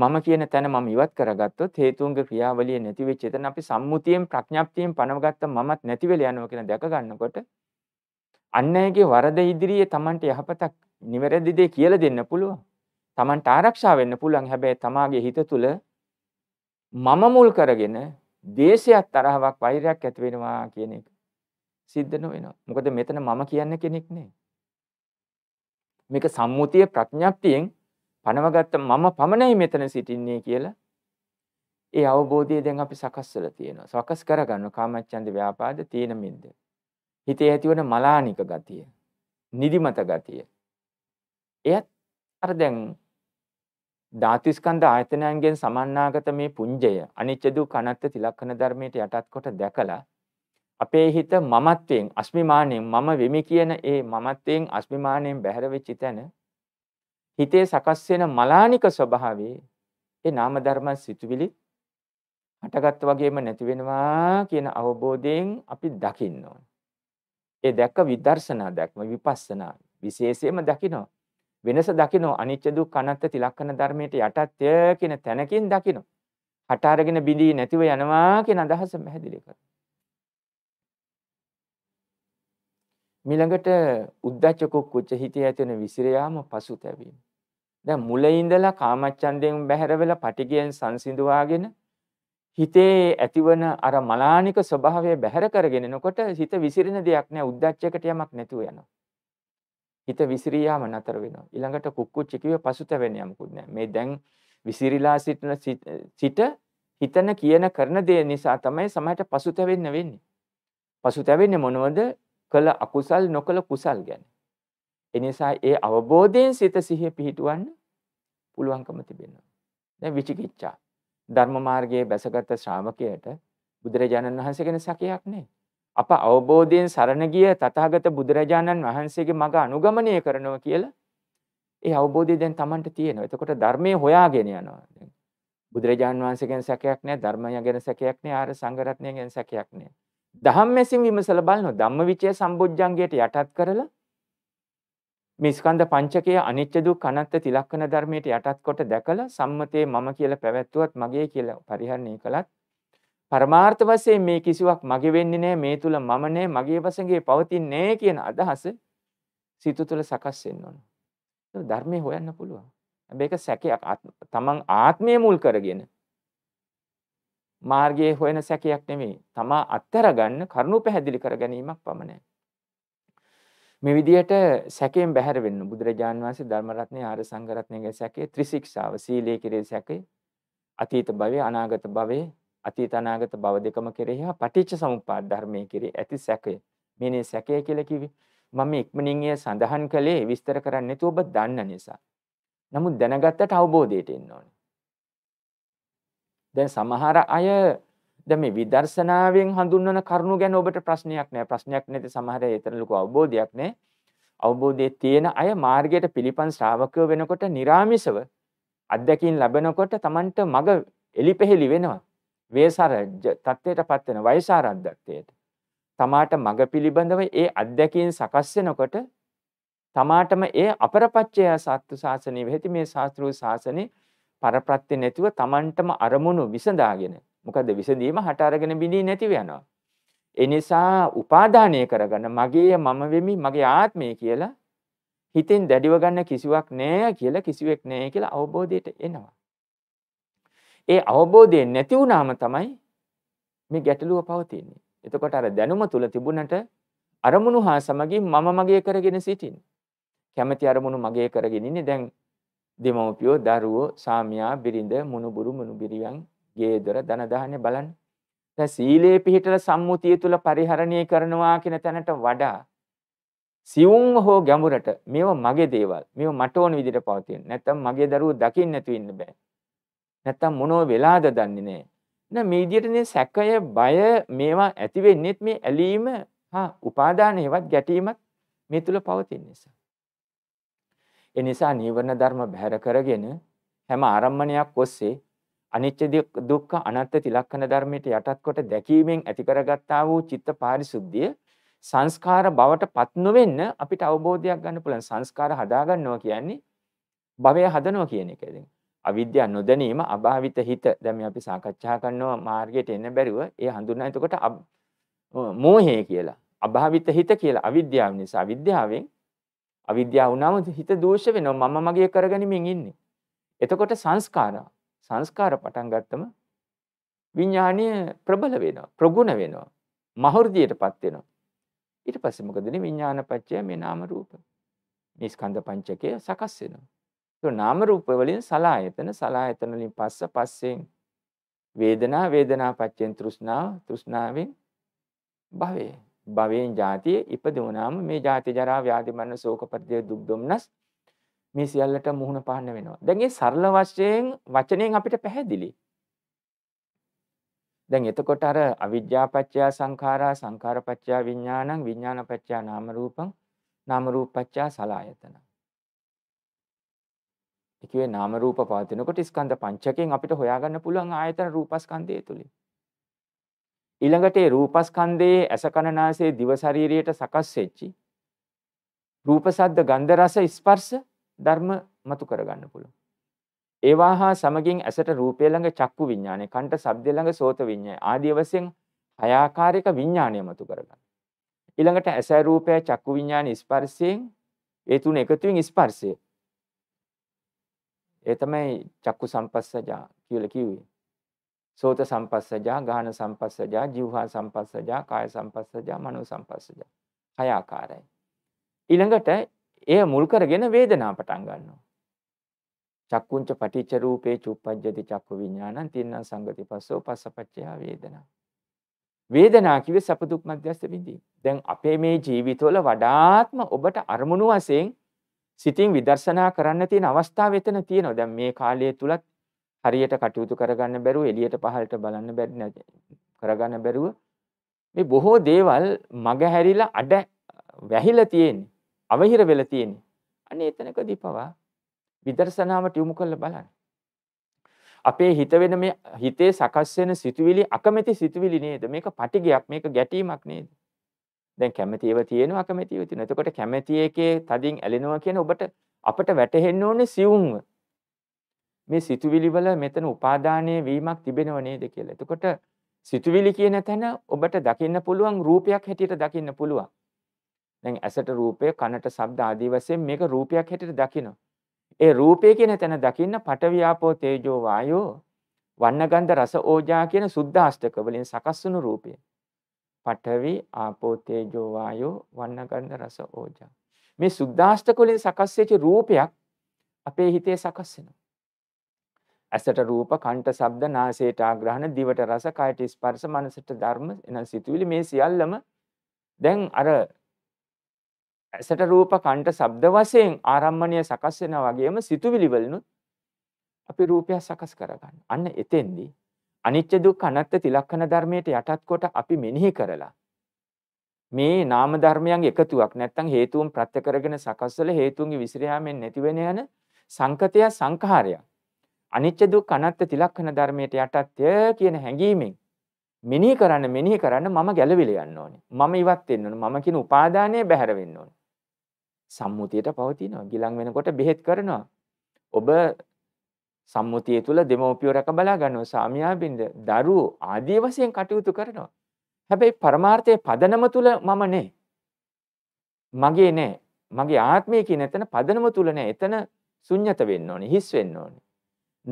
මම කියන තැන මම ඉවත් කරගත්තොත් හේතුන්ගේ ක්‍රියාවලිය නැති වෙච්ච එතන අපි සම්මුතියෙන් ප්‍රඥාප්තියෙන් පනවගත්ත මමත් නැති වෙලා යනවා කියන දැක ගන්නකොට අන්න ඇගේ වරද ඉදිරියේ Tamanට යහපතක් නිවැරදි දේ කියලා දෙන්න පුළුවන්. Tamanට ආරක්ෂා වෙන්න පුළුවන්. හැබැයි තමාගේ හිත තුළ මම මුල් කරගෙන දේශයක් තරහවක් වෛරයක් ඇති වෙනවා කියන එක සිද්ධ නොවෙනවා. මොකද මෙතන මම කියන්න කෙනෙක් නෑ. මේක සම්මුතිය ප්‍රඥප්තියෙන් පනවගත්ත මම පමණයි මෙතන සිටින්නේ කියලා ඒ අවබෝධය දැන් අපි සකස් වෙලා තියෙනවා. සකස් කරගන්න කාමච්ඡන්ද ව්‍යාපාද තීන මිද්ද. හිතේ ඇතිවන මලානික ගතිය, නිදිමත ගතිය. එයත් අර දැන් ධාතිස්කන්ධ ආයතනයන්ගෙන් සමන්නාගත මේ පුඤ්ජය අනිච්ච දුක් අනාත්ම තිලක්කන ධර්මයට යටත් කොට දැකලා අපේ හිත මමත්වයෙන් අස්මිමානයෙන් මම වෙමි කියන ඒ මමත්වයෙන් අස්මිමානයෙන් බැහැර වෙච්ච තැන හිතේ සකස් වෙන මලානික ස්වභාවයේ ඒ නාම ධර්ම සිතුවිලි හටගත් වගේම නැති වෙනවා කියන අවබෝධයෙන් අපි දකින්න ඕනේ. ඒ දැක්ක විදර්ශනා දැක්ම විපස්සනා විශේෂයෙන්ම දකිනවා. වෙනස දකිනෝ අනිච්ච දුක් අනත්ත තිලක්කන ධර්මයට යටත්ය කියන තැනකින් දකිනෝ. හට අරගෙන බිඳී නැතිව යනවා කියන අදහස පැහැදිලි කරනවා. මිළඟට උද්දච්ච කුක්කුච්ච හිතේ ඇති වෙන විසිර යාම පසුතැවීම. දැන් මුල ඉඳලා කාමච්ඡන්දයෙන් බැහැර වෙලා පටිගයෙන් සංසිඳුවාගෙන හිතේ ඇතිවන අර මලානික ස්වභාවය බැහැර කරගෙන එනකොට හිත විසිරෙන දෙයක් නෑ උද්දච්චයකට යමක් නැතුව යනවා. හිත විසිරියාම නතර වෙනවා. ඊළඟට කුක්කුච්ච කිව්වේ පසුතැවෙන යමකුත් නැහැ. මේ දැන් විසිරිලා සිටන සිට හිතන කියන කරන දේ නිසා තමයි සමහරට පසුතැවෙන්න වෙන්නේ. පසුතැවෙන්නේ මොනවද? කළ අකුසල් නොකළ කුසල් ගැන. එනිසා ඒ අවබෝධයෙන් සිත සිහිය පිහිටුවන්න පුළුවන්කම තිබෙනවා. දැන් විචිකිච්ඡා ධර්ම මාර්ගයේ බැසගත් ශ්‍රාවකයට බුදුරජාණන් වහන්සේ ගැන සැකයක් නැහැ. අප අවබෝධයෙන් සරණ ගිය තථාගත බුදුරජාණන් වහන්සේගේ මඟ අනුගමනය කරනවා කියලා ඒ අවබෝධය දැන් Tamanට තියෙනවා. එතකොට ධර්මයේ හොයාගෙන යනවා. දැන් බුදුරජාණන් වහන්සේ ගැන සැකයක් නැහැ, ධර්මය ගැන සැකයක් නැහැ, ආර සංඝරත්නය ගැන සැකයක් නැහැ. ධම්මයෙන් විමසලා බලනවා. ධම්මවිචය සම්බොජ්ජංගයට යටත් කරලා මේ ස්කන්ධ පංචකය අනිච්ච දුක් අනත්ත තිලක්කන ධර්මයට යටත් කොට දැකලා සම්මතේ මම කියලා පැවැත්වුවත් මගේ කියලා පරිහරණය කළත් පරමාර්ථ වශයෙන් මේ කිසිවක් මගේ වෙන්නේ නෑ මේ තුල මම නෑ මගේ වශයෙන් පවතින්නේ නෑ කියන අදහස සිත තුළ සකස් වෙන්න ඕන. ධර්මයේ හොයන්න පුළුවන්. හැබැයි ඒක සැකයක් තමන් ආත්මය මුල් කරගෙන මාර්ගයේ හොයන සැකයක් නෙමෙයි. තමා අත්තර ගන්න කරුණු පැහැදිලි කර ගැනීමක් පමණයි. මේ විදිහට සැකයෙන් බැහැර වෙන්න බුදුරජාන් වහන්සේ ධර්ම රත්නයේ ආර්ය සංඝ රත්නයේ සැකේ ත්‍රිශික්ෂාව සීලයේ කෙරේ සැකේ අතීත භවයේ අනාගත භවයේ අතීත අනාගත භව දෙකම කෙරෙහි හා පටිච්ච සමුප්පාද ධර්මයේ කෙරෙහි ඇති සැකය. මේනේ සැකය කියලා කිව්වේ මම ඉක්මනින් ඒ සඳහන් කළේ විස්තර කරන්න නැතුව ඔබ දන්න නිසා. නමුත් දැනගත්තට අවබෝධයට එන්න ඕනේ. දැන් සමහර අය දැන් මේ විදර්ශනාවෙන් හඳුන්වන කරුණු ගැන ඔබට ප්‍රශ්නයක් නැහැ. ප්‍රශ්නයක් නැති සමහර අය ඒතර ලොකු අවබෝධයක් නැහැ. අවබෝධයේ තියෙන අය මාර්ගයට පිළිපන් ශ්‍රාවකව වෙනකොට निराமிසව අත්දැකීම් ලැබෙනකොට Tamanට මග එලිපෙහෙලි වෙනවා. වේසරජ්‍ය තත්ත්වයටපත් වෙන වයසාරද්ධත්වයට තමාට මඟ පිළිබඳව ඒ අත්දැකීම් සකස් වෙනකොට තමාටම ඒ අපරපච්චය සත්තු ශාසනය වෙහෙති මේ ශාස්ත්‍රීය ශාසනේ පරප්‍රත්‍ය නැතුව තමන්ටම අරමුණු විසඳාගෙන මොකද විසඳීම හට අරගෙන බිඳී නැතිව යනවා ඒ නිසා උපාදානය කරගන්න මගේ මම වෙමි මගේ ආත්මය කියලා හිතෙන් දැඩිව ගන්න කිසිවක් නෑ කියලා කිසිවෙක් නෑ කියලා අවබෝධයට එනවා ඒ අවබෝධය නැති වුණාම තමයි මේ ගැටලුව පවතින්නේ. එතකොට අර දැනුම තුල තිබුණට අරමුණු හා සමගින් මම මගේ කරගෙන සිටින්. කැමැති අරමුණු මගේ කරගෙන ඉන්නේ දැන් දෙමව්පියෝ දරුවෝ සාමියා බිරිඳ මුණුබුරු මුණුබිරියන් ගේ දොර දන දහන්නේ බලන්න. දැන් සීලේ පිහිටලා සම්මුතිය තුල පරිහරණය කරනවා කියන තැනට වඩා සිවුම් හෝ ගැඹුරට මේව මගේ දේවල් මේව මට ඕන විදිහට පවතින. නැත්තම් මගේ දරුවෝ දකින්න නැතු වෙන්න බෑ. නැත්තම් මොනව වෙලාද දන්නේ නැහැ. නැ මේ විදිහටනේ සැකය බය මේවා ඇති වෙන්නේත් මේ ඇලීම හා උපාදාන හේවත් ගැටීමත් මේ තුල පවතින නිසා. ඒ නිසා නීවරණ ධර්ම බැහැර කරගෙන හැම ආරම්මණයක් ඔස්සේ අනිත්‍ය දුක්ඛ අනාත්ම තිලක්කන ධර්මයට යටත් කොට දැකීමෙන් ඇති කරගත්තා වූ චිත්ත පාරිශුද්ධිය සංස්කාර බවට පත් නොවෙන්න අපිට අවබෝධයක් ගන්න පුළුවන් සංස්කාර හදාගන්නවා කියන්නේ භවය හදනවා කියන එක. ඉතින් අවිද්‍යාව නොදැනීම අභාවිත හිත දැන් මේ අපි සාකච්ඡා කරනවා මාර්ගයට එන්න බැරුව ඒ හඳුන්වන එතකොට මෝහය කියලා අභාවිත හිත කියලා අවිද්‍යාව නිසා අවිද්‍යාවෙන් අවිද්‍යාව වුණාම හිත දෝෂ වෙනවා මම මගේ කරගනිමින් ඉන්නේ එතකොට සංස්කාර සංස්කාර පටන් ගත්තම විඥාණය ප්‍රබල වෙනවා ප්‍රගුණ වෙනවා මහෘදියටපත් වෙනවා ඊට පස්සේ මොකද වෙන්නේ විඥාන පත්‍ය මේ නාම රූප මේ ස්කන්ධ පංචකය සකස් වෙනවා නාම රූප වලින් සලායතන සලායතන වලින් පස්ස පස්සෙන් වේදනා වේදනා පච්චෙන් තෘෂ්ණාව තෘෂ්ණාවෙන් භවය භවයෙන් ජාතිය ඉපදුණාම මේ ජාති ජරා ව්‍යාධි මරණ ශෝක පරිදේ දුක් දුම්නස් මේ සියල්ලට මුහුණ පාන්න වෙනවා. දැන් මේ සරල වශයෙන් වචනයෙන් අපිට පැහැදිලි. දැන් එතකොට අර අවිද්‍යාපච්චය සංඛාරා සංඛාරපච්චය විඥානං විඥානපච්චය නාම රූපං නාම රූපපච්චය සලායතනං කිව්වේ නාම රූප පවතිනකොට ස්කන්ධ පංචකයෙන් අපිට හොයාගන්න පුළුවන් ආයතන රූපස්කන්ධය තුලින්. ඊළඟට ඒ රූපස්කන්ධයේ ඇස කන නාසය දිව ශරීරයට සකස් වෙච්චි රූප ශබ්ද ගන්ධ රස ස්පර්ශ ධර්ම මතු කරගන්න පුළුවන්. ඒවා හා සමගින් ඇසට රූපය ළඟ චක්කු විඥානය, කන්ට ශබ්දය ළඟ සෝත විඥානය ආදී වශයෙන් හය ආකාරයක විඥානය මතු කරගන්න. ඊළඟට ඇස රූපය චක්කු විඥාන ස්පර්ශයෙන් ඒ තුන එකතුවෙන් ස්පර්ශය ඒ තමයි චක්කු සම්පස්සජා කියලා කිව්වේ. සෝත සම්පස්සජා, ගාහන සම්පස්සජා, જીවහා සම්පස්සජා, කාය සම්පස්සජා, මනෝ සම්පස්සජා. හය ආකාරයි. ඊළඟට එය මුල් කරගෙන වේදනා පටන් ගන්නවා. චක්කුංච පටිච්ච රූපේ චුප්පජ්ජති චක්කු විඥානං තින්නම් සංගති පස්සෝ පස්සපච්චයා වේදනා වේදනා කිව්වේ සප දුක් මධ්‍යස්ථ බිඳීම දැන් අපේ මේ ජීවිතවල වඩාත්ම ඔබට අරමුණු වශයෙන් සිතින් විදර්ශනා කරන්න තියෙන අවස්ථාව එතන තියෙනවා. දැන් මේ කාලය තුලත් හරියට කටයුතු කරගන්න බැරුව එළියට පහළට බලන්න බැරි කරගන්න බැරුව මේ බොහෝ දේවල් මග හැරිලා අඩ වැහිලා තියෙන්නේ. අවහිර වෙලා තියෙන්නේ. අනේ එතනකදී පවා විදර්ශනාවට යොමු කරලා බලන්න. අපේ හිත වෙන මේ හිතේ සකස් වෙන සිතුවිලි අකමැති සිතුවිලි නේද? මේක පටිගයක්, මේක ගැටීමක් නේද? දැන් කැමැති ඒවා තියෙනවා අකමැති ඒවා තියෙනවා. එතකොට කැමැති එකේ තදින් ඇලෙනවා කියන ඔබට අපට වැටහෙන්න ඕනේ සියුම්ව. මේ සිතුවිලි වල මෙතන උපාදානයේ වීමක් තිබෙනව නේද කියලා. එතකොට සිතුවිලි කියන තැන ඔබට දකින්න පුළුවන් රූපයක් හැටියට දකින්න පුළුවන්. දැන් ඇසට රූපය, කනට ශබ්ද ආදී වශයෙන් මේක රූපයක් හැටියට දකිනවා. ඒ රූපය කියන තැන දකින්න පටවියාපෝ තේජෝ වායෝ වන්නගන්ධ රස ඕජා කියන සුද්ධාෂ්ටක වලින් සකස් වුණු රූපය. පඨවි ආපෝ තේජෝ වායෝ වන්නගන්ධ රස ඕජා මේ සුද්දාෂ්ටක වලින් සකස් වෙච්ච රූපයක් අපේ හිතේ සකස් වෙනවා ඇසට රූප කණ්ට ශබ්ද නාසයට ආග්‍රහණ දිවට රස කයට ස්පර්ශ මනසට ධර්ම එන සිතුවිලි මේ සියල්ලම දැන් අර ඇසට රූප කණ්ට ශබ්ද වශයෙන් ආරම්මණය සකස් වෙනා වගේම සිතුවිලි වලිනුත් අපි රූපය සකස් කරගන්න. අන්න එතෙන්දී අනිත්‍ය දුක්ඛ අනාත්ම තිලක්ෂණ ධර්මයට යටත් කොට අපි මෙනෙහි කරලා මේ නාම ධර්මයන්ගේ එකතුවක් නැත්නම් හේතුන් ප්‍රත්‍ය කරගෙන සකස් වල හේතුන්ගේ විසිර යාමෙන් නැති වෙන යන සංකතය සංඛාරය අනිත්‍ය දුක් අනාත්ම තිලක්ෂණ ධර්මයට යටත්ය කියන හැඟීමෙන් මෙනෙහි කරන්න මෙනෙහි කරන්න මම ගැළවිලා යන්න ඕනේ මම ඉවත් වෙන්න ඕනේ මම කියන උපාදානය බැහැර වෙන්න ඕනේ සම්මුතියට පවතිනවා ගිලන් වෙනකොට බෙහෙත් කරනවා ඔබ සම්මුතිය තුළ දෙමව්පියෝ රැක බලා ගන්නවා සාමියාබින්ද දරුවෝ ආදී වශයෙන් කටයුතු කරනවා. හැබැයි පරමාර්ථයේ පදනම තුල මම නෑ. මගේ නෑ. මගේ ආත්මය කියන එතන පදනම තුල නෑ. එතන ශුන්්‍යත වෙන්න ඕනේ, හිස් වෙන්න ඕනේ.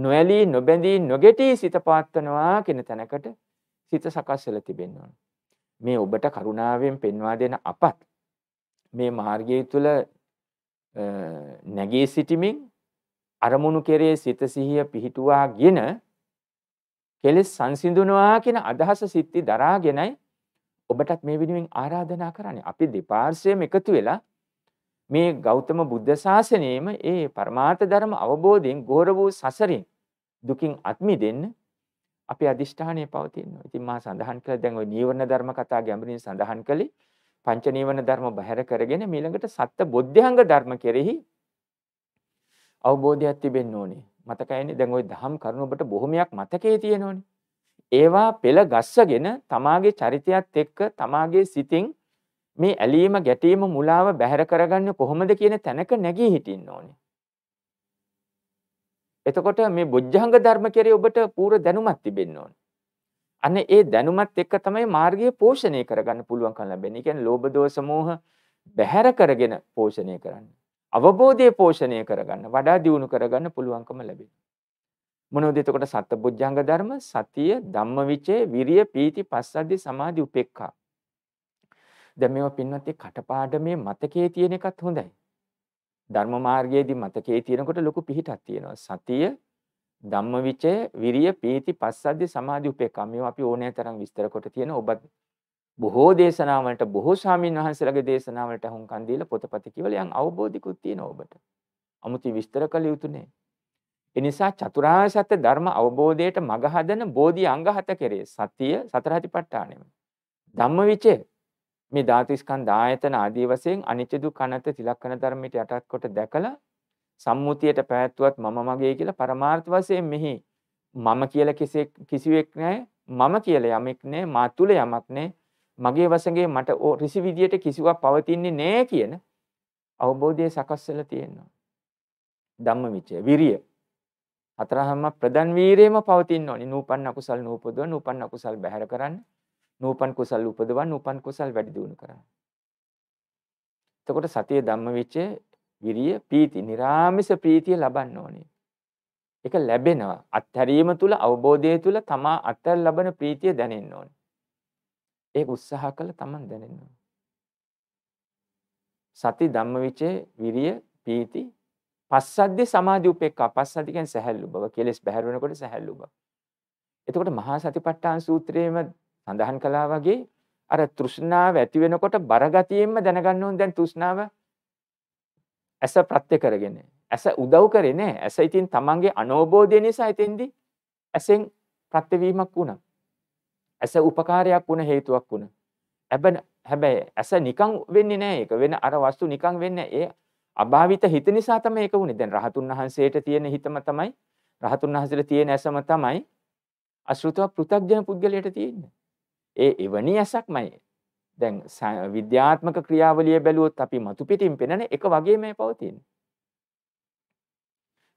නොඇලී, නොබැඳී, නොගැටී සිත පාත්වනවා කියන තැනකට සිත සකස් වෙලා තිබෙන්න ඕනේ. මේ ඔබට කරුණාවෙන් පෙන්වා දෙන අපත් මේ මාර්ගය තුල නැගී සිටීමෙන් අරමුණු කෙරේ සිත සිහිය පිහිටුවාගෙන කෙලෙස් සංසිඳුනවා කියන අදහස සිත්ති දරාගෙනයි ඔබටත් මේ වෙනුවෙන් ආරාධනා කරන්නේ. අපි දෙපාර්ශ්වයම එකතු වෙලා මේ ගෞතම බුද්ධ ශාසනයේම ඒ පරමාර්ථ ධර්ම අවබෝධයෙන් ගෝර වූ සසරින් දුකින් අත් මිදෙන්න අපේ අදිෂ්ඨානය පවතිනවා. ඉතින් මා සඳහන් කළ දැන් ওই නීවරණ ධර්ම කතා ගැඹුරින් සඳහන් කළේ පංච නීවරණ ධර්ම බහැර කරගෙන මීළඟට සත්‍ය බොද්ධංග ධර්ම කෙරෙහි අවබෝධයක් තිබෙන්න ඕනේ. මතකයිනේ දැන් ওই දහම් කරුණ ඔබට බොහොමයක් මතකයේ තියෙනෝනේ. ඒවා පෙළ ගස්සගෙන තමාගේ චරිතයත් එක්ක තමාගේ සිතින් මේ ඇලීම ගැටීම මුලාව බැහැර කරගන්න කොහොමද කියන තැනක නැගී හිටින්න ඕනේ. එතකොට මේ බොජ්ජංග ධර්ම කෙරේ ඔබට පූර්ව දැනුමක් තිබෙන්න ඕනේ. අන්න ඒ දැනුමත් එක්ක තමයි මාර්ගය පෝෂණය කරගන්න පුළුවන්කම් ලැබෙන්නේ. ඒ කියන්නේ ලෝභ දෝෂ මෝහ බැහැර කරගෙන පෝෂණය කරන්නේ. අවබෝධය පෝෂණය කරගන්න වඩා දියුණු කරගන්න පුළුවන්කම ලැබෙන. මොනවද එතකොට සත්බුද්ධංග ධර්ම සතිය ධම්මවිචේ විරිය පීති පස්සද්ධි සමාධි උපේක්ඛා. දැන් මේවා පින්වත් ඒ කටපාඩමේ මතකයේ තියෙන එකත් හොඳයි. ධර්ම මාර්ගයේදී මතකයේ තියෙනකොට ලොකු පිහිටක් තියෙනවා. සතිය ධම්මවිචේ විරිය පීති පස්සද්ධි සමාධි උපේක්ඛා මේවා අපි ඕනෑ තරම් විස්තර කොට තියෙන ඔබත් බොහෝ දේශනාවලට බොහෝ ස්වාමීන් වහන්සේලාගේ දේශනාවලට හුම්කන් දීලා පොතපත කියවලා යම් අවබෝධිකුත් තියෙනවා ඔබට. අමුති විස්තර කළ යුතුනේ. එනිසා චතුරාර්ය සත්‍ය ධර්ම අවබෝධයට මඟ හදන බෝධි අංග හත කෙරේ සතිය සතරහතිපට්ඨානෙම. ධම්මවිචේ මේ ධාතුස්කන්ධ ආයතන ආදී වශයෙන් අනිච්ච දුක් අනත් තිලක්කන ධර්මයට යටත් කොට දැකලා සම්මුතියට පැවැත්වුවත් මම මගේ කියලා පරමාර්ථ වශයෙන් මෙහි මම කියලා කෙසේ කිසිවෙක් නැහැ මම කියලා යමෙක් නැහැ මා තුල යමක් නැහැ මගේ වසගේ මට ඕ රිසි විදියට කිසිවක් පවතින්නේ නෑ කියන අවබෝධය සකස්සල තියෙනවා. දම්ම විචය විරිය අතරහම ප්‍රධන් වීරේම පවතින්න ඕනි නූපන් අකුසල් නූපදව නූපන් අකුසල් බැහැර කරන්න නූපන් කුසල් උපදවන් නූපන් කුසල් වැඩි දියුණු කරන්න. එතකොට සතිය ධම්ම විචය විරිය ප්‍රීති නිරාමිස ප්‍රීතිය ලබන්න ඕනේ. ඒක ලැබෙනවා අත්හැරීම තුල අවබෝධය තුල තමා අත්හැර ලබන ප්‍රීතිය දැනෙන්න ඕනේ. ඒක උත්සාහ කළ තමන් දැනෙනවා. සති ධම්මවිචේ විරිය පීති පස්සද්දි සමාධි උපේක්ඛා පස්සද්දි කියන්නේ සැහැල්ලු බව කෙලෙස් බැහැර වෙනකොට සැහැල්ලු බව. එතකොට මහා සතිපට්ඨාන සූත්‍රයේම සඳහන් කළා වගේ අර තෘෂ්ණාව ඇති වෙනකොට බරගතියෙන්ම දැනගන්න ඕන දැන් තෘෂ්ණාව ඇස ප්‍රත්‍ය කරගෙන. ඇස උදව් කරේ නෑ. ඇස ඉතින් තමන්ගේ අනෝබෝධය නිසා එතෙන්දි ඇසෙන් ප්‍රත්‍යවීමක් වුණා. ඇස උපකාරයක් වුණ හේතුවක් වුණ. ඇබ හැබැයි ඇස නිකං වෙන්නේ නෑ එක වෙන අර වස්තු නිකං වෙන්න ඒ අභාවිත හිත නිසා තම ඒක වුණේ දැන් රහතුන් වහන්සේට තියෙන හිතම තමයි රහතුන් වහන්සේට තියෙන ඇසම තමයි අශෘතව පෘථග්ජන පුද්ගලයට තියෙන්නේ. ඒ එවැනි ඇසක්මයි. දැන් විද්‍යාත්මක ක්‍රියාවලිය බැලුවොත් අපි මතු පිටින් පෙනෙන එක වගේ මේ පවතින.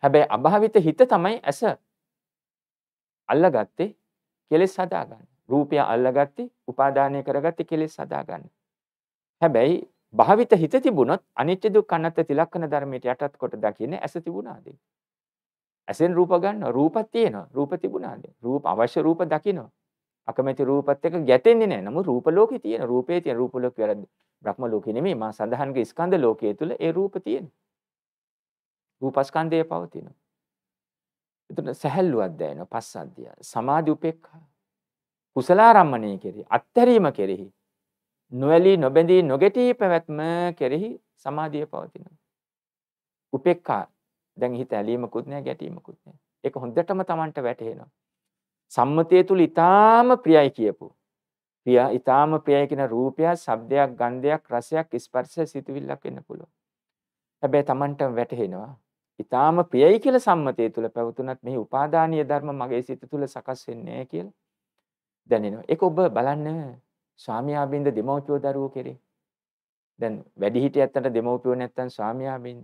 හැබැයි අභාවිත හිත තමයි ඇස අල්ලගත්තේ කෙලෙස් හදාගන්න. රූපය අල්ලගත්තේ උපාදානය කරගත්තේ කෙලෙස් හදාගන්න. හැබැයි භාවිත හිත තිබුණොත් අනිත්‍ය දුක්ඛ අනාත්ම තිලක්කන ධර්මයට යටත් කොට දකින්නේ ඇස තිබුණාද? ඇසෙන් රූප ගන්නවා රූපත් තියෙනවා රූප තිබුණාද? රූප අවශ්‍ය රූප දකිනවා. අකමැති රූපත් එක්ක ගැටෙන්නේ නැහැ. නමුත් රූප ලෝකේ තියෙන රූපේ තියෙන රූප ලෝකේ වැරද්ද. බ්‍රහ්ම ලෝකේ නෙමෙයි මා සඳහන්ගේ ස්කන්ධ ලෝකයේ තුල ඒ රූප තියෙනවා. රූපස්කන්ධය පවතිනවා. එතන සැහැල්ලුවක් දැනෙනවා පස්සද්ධිය. සමාධි උපේක්ඛා කුසලාරම්මණය කෙරෙහි අත්හැරීම කෙරෙහි නොවැලී නොබැඳී නොගැටී පැවැත්ම කෙරෙහි සමාධිය පවතිනවා. උපෙක්කා දැන් හිත ඇලීමකුත් නෑ ගැටීමකුත් නෑ. ඒක හොඳටම Tamanට වැටහෙනවා. සම්මතය තුල ඊටාම ප්‍රියයි කියපු. ප්‍රිය ඊටාම ප්‍රියයි කියන රූපය, ශබ්දයක්, ගන්ධයක්, රසයක්, ස්පර්ශය සිතුවිල්ලක් වෙන්න පුළුවන්. හැබැයි Tamanට වැටහෙනවා. ඊටාම ප්‍රියයි කියලා සම්මතය තුල පැවතුනත් මෙහි උපාදානීය ධර්ම මගේ සිත තුල සකස් වෙන්නේ නෑ කියලා. දැනෙනවා. ඒක ඔබ බලන්න ස්වාමියා බින්ද දෙමව්පියෝ දරුවෝ කෙරේ. දැන් වැඩිහිටියන්ට දෙමව්පියෝ නැත්තම් ස්වාමියා බින්ද.